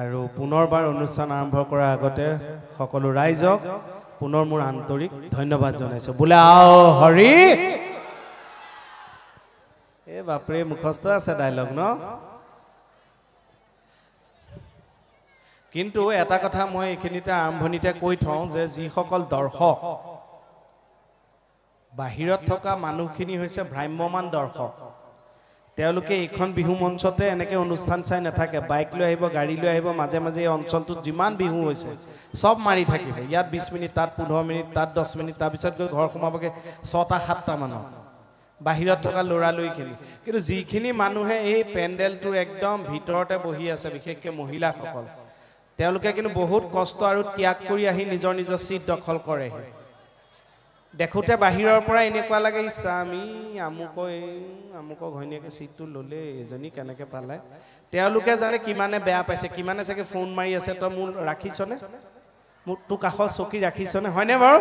আৰু পুনৰবাৰ অনুষ্ঠান আৰম্ভ কৰাৰ আগতে সকলো ৰাইজক পুনৰ মোৰ আন্তৰিক ধন্যবাদ জনাইছোঁ বোলে আও হৰি এই বাপৰে মুখস্থ আছে ডাইলগ ন কিন্তু এটা কথা মই এইখিনিতে আৰম্ভণিতে কৈ থওঁ যে যিসকল দৰ্শক বাহিৰত থকা মানুহখিনি হৈছে ভ্ৰাম্যমান দৰ্শক তেওঁলোকে এইখন বিহু মঞ্চতে এনেকৈ অনুষ্ঠান চাই নাথাকে বাইক লৈ আহিব গাড়ী লৈ আহিব মাজে মাজে এই অঞ্চলটোত যিমান বিহু হৈছে চব মাৰি থাকিব ইয়াত বিছ মিনিট তাত পোন্ধৰ মিনিট তাত দহ মিনিট তাৰপিছত গৈ ঘৰ সোমাবগৈ ছটা সাতটা সাতটামানত বাহিৰত থকা ল'ৰালৰিখিনি কিন্তু যিখিনি মানুহে এই পেণ্ডেলটোৰ একদম ভিতৰতে বহি আছে বিশেষকৈ মহিলাসকল তেওঁলোকে কিন্তু বহুত কষ্ট আৰু ত্যাগ কৰি আহি নিজৰ নিজৰ চিট দখল কৰেহি দেখোঁতে বাহিৰৰ পৰা এনেকুৱা লাগে ইচ্ছা আমি আমুকৈ আমুকৰ ঘৈণীয়েকে চিটটো ল'লে এজনী কেনেকৈ পালে তেওঁলোকে জানে কিমানে বেয়া পাইছে কিমানে চাগে ফোন মাৰি আছে তই মোৰ ৰাখিছনে মোৰ তোৰ কাষৰ চকী ৰাখিছনে হয়নে বাৰু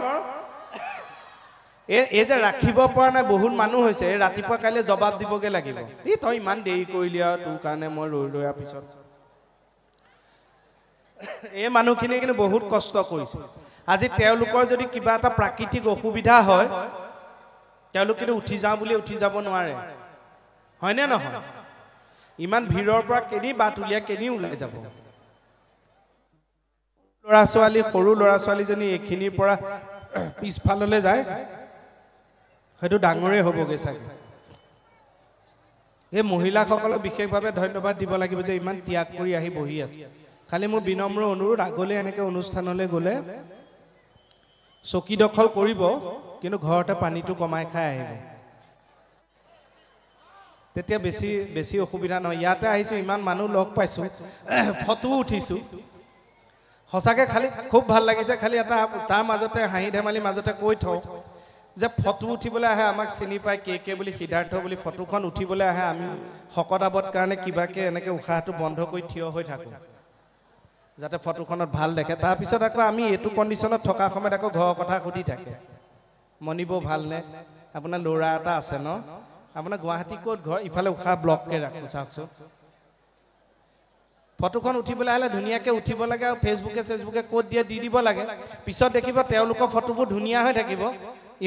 এই এই যে ৰাখিব পৰা নাই বহুত মানুহ হৈছে এই ৰাতিপুৱা কাইলৈ জবাব দিবগৈ লাগিব এই তই ইমান দেৰি কৰিলি আৰু তোৰ কাৰণে মই ৰৈ ৰৈ পিছত এই মানুহখিনিয়ে কিন্তু বহুত কষ্ট কৰিছে আজি তেওঁলোকৰ যদি কিবা এটা প্ৰাকৃতিক অসুবিধা হয় তেওঁলোক কিন্তু উঠি যাওঁ বুলি উঠি যাব নোৱাৰে হয়নে নহয় ইমান ভিৰৰ পৰা কেনি বাট উলিয়াই কেনি ওলাই যাব ল'ৰা ছোৱালী সৰু ল'ৰা ছোৱালীজনী এইখিনিৰ পৰা পিছফাললৈ যায় হয়তো ডাঙৰে হ'বগৈ চাগে এই মহিলাসকলক বিশেষভাৱে ধন্যবাদ দিব লাগিব যে ইমান ত্যাগ কৰি আহি বহি আছে খালি মোৰ বিনম্ৰ অনুৰোধ আগলৈ এনেকৈ অনুষ্ঠানলৈ গ'লে চকী দখল কৰিব কিন্তু ঘৰতে পানীটো কমাই খাই আহিব তেতিয়া বেছি বেছি অসুবিধা নহয় ইয়াতে আহিছোঁ ইমান মানুহ লগ পাইছোঁ ফটোও উঠিছোঁ সঁচাকৈ খালি খুব ভাল লাগিছে খালি এটা তাৰ মাজতে হাঁহি ধেমালিৰ মাজতে কৈ থওঁ যে ফটো উঠিবলৈ আহে আমাক চিনি পাই কে কে বুলি সিদ্ধাৰ্থ বুলি ফটোখন উঠিবলৈ আহে আমি শকত আৱত কাৰণে কিবাকৈ এনেকৈ উশাহটো বন্ধ কৰি থিয় হৈ থাকোঁ যাতে ফটোখনত ভাল দেখে তাৰপিছত আকৌ আমি এইটো কণ্ডিশ্যনত থকা সময়ত আকৌ ঘৰৰ কথা সুধি থাকে মণিবৌ ভালনে আপোনাৰ ল'ৰা এটা আছে ন আপোনাৰ গুৱাহাটী ক'ত ঘৰ ইফালে উশাহ ব্লককৈ ৰাখোঁ চাওকচোন ফটোখন উঠিবলৈ হ'লে ধুনীয়াকৈ উঠিব লাগে আৰু ফেচবুকে চেচবুকে ক'ত দিয়ে দি দিব লাগে পিছত দেখিব তেওঁলোকৰ ফটোবোৰ ধুনীয়া হৈ থাকিব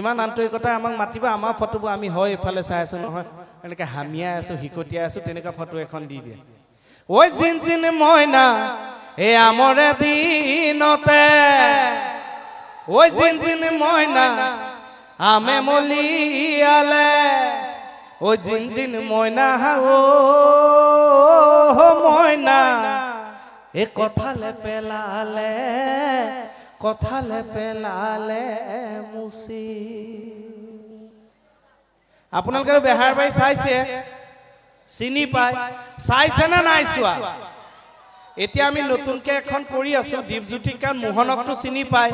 ইমান আন্তৰিকতাই আমাক মাতিব আমাৰ ফটোবোৰ আমি হয় এইফালে চাই আছোঁ নহয় এনেকৈ হামিয়াই আছোঁ শিকটিয়াই আছোঁ তেনেকুৱা ফটো এখন দি দিয়ে ঐ জিন জিন মইনা এ আমর দিনতে ওই জিন ময়না আমে মলিয়ালে জিন জিন ময়না ও ময়না এ কথালে পেলালে কথালে পেলালে মুসি আপোনালোকে বেহাৰ বাই চাইছে চিনি পায় চাইছে নে নাই চোৱা এতিয়া আমি নতুনকে এখন কৰি আছো দীপজ্যোতি কাৰণ মোহনকটো চিনি পায়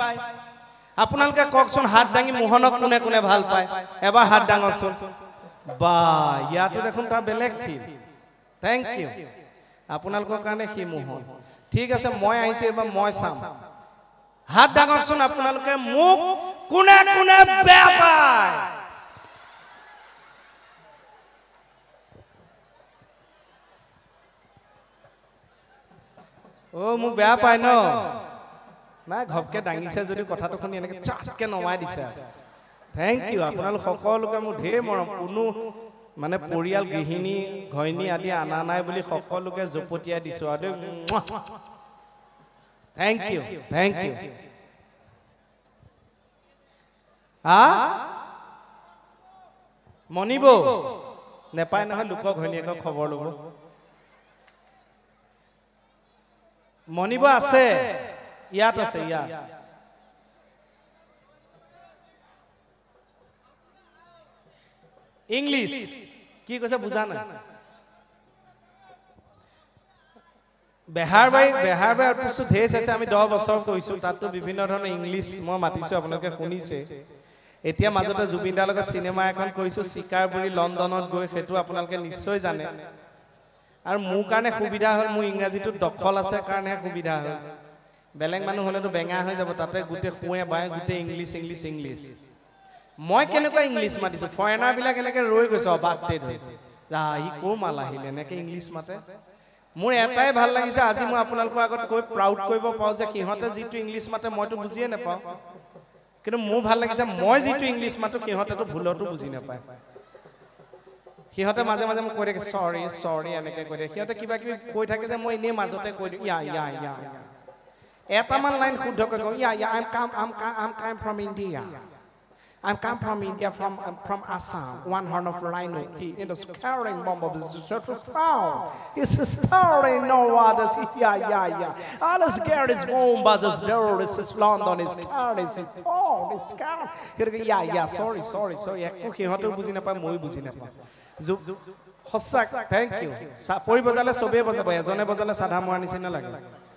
আপোনালোকে কওকচোন হাত দাঙি মোহনক কোনে কোনে ভাল পায় এবাৰ হাত দাঙকচোন বা ইয়াতো দেখোন তাৰ বেলেগ থেংক ইউ আপোনালোকৰ কাৰণে সি মোহন ঠিক আছে মই আহিছো এইবাৰ মই চাম হাত দাঙকচোন আপোনালোকে মোক কোনে কোনে বেয়া পায় অ' মোৰ বেয়া পায় ন নাই ঘপকে দাঙিছে যদি কথাটো শুনি এনেকৈ চাপকৈ নমাই দিছে থেংক ইউ আপোনালোক সকলোকে মোৰ ধেৰ মৰম কোনো মানে পৰিয়াল গৃহিণী ঘৈনী আদি অনা নাই বুলি সকলোকে জপতিয়াই দিছো আৰু দেই থেংক ইউ থেংক ইউ হা মনিব নেপায় নহয় লোকৰ ঘৈণীয়েকৰ খবৰ ল'ব মণিব আছে ইয়াত আছে ইয়াত ইংলিছ কি কৈছে বুজা নাই বেহাৰ বেহাৰবাৰী আৰ্টিষ্টটো ধেৰ চাইছে আমি দহ বছৰ কৰিছোঁ তাততো বিভিন্ন ধৰণৰ ইংলিছ মই মাতিছো আপোনালোকে শুনিছে এতিয়া মাজতে জুবিনদাৰ লগত চিনেমা এখন কৰিছো চিকাৰ বুলি লণ্ডনত গৈ সেইটো আপোনালোকে নিশ্চয় জানে আৰু মোৰ কাৰণে সুবিধা হ'ল মোৰ ইংৰাজীটো দখল আছে কাৰণেহে সুবিধা হ'ল বেলেগ মানুহ হ'লেতো বেঙা হৈ যাব তাতে গোটেই শুৱে বায়ে গোটেই ইংলিছ ইংলিছ ইংলিছ মই কেনেকুৱা ইংলিছ মাতিছোঁ ফৰেনাৰবিলাক এনেকৈ ৰৈ গৈছে অবাকতে ধৰি যা ই কৰ মাল আহিলে এনেকৈ ইংলিছ মাতে মোৰ এটাই ভাল লাগিছে আজি মই আপোনালোকৰ আগত গৈ প্ৰাউড কৰিব পাৰোঁ যে সিহঁতে যিটো ইংলিছ মাতে মইতো বুজিয়ে নাপাওঁ কিন্তু মোৰ ভাল লাগিছে মই যিটো ইংলিছ মাতোঁ সিহঁতেতো ভুলতো বুজি নাপায় সিহঁতে মাজে মাজে মোক কৈ থাকে চৰি চৰি এনেকৈ কৈ থাকে সিহঁতে কিবা কিবি কৈ থাকে যে মই এনেই মাজতে কৈ দিওঁ ইয়া ইয়া ইয়া এটামান লাইন শুদ্ধকৈ কওঁ ইয়া yeah I am come am come from India I am come from India, from um, from Assam. One horn of rhino. He in the scattering bomb of his total crowd. He's story, no others. Yeah, yeah, yeah. All his gear is bomb, but his door is his London, his car is his phone, his car. Yeah, yeah. Sorry, sorry, sorry. একো সিহঁতেও বুজি নাপায় ময়ো বুজি নাপাওঁ সঁচাক thank U পৰিবজালে চবেই বজাব এজনে বজালে চাধা মৰা নিচিনা লাগে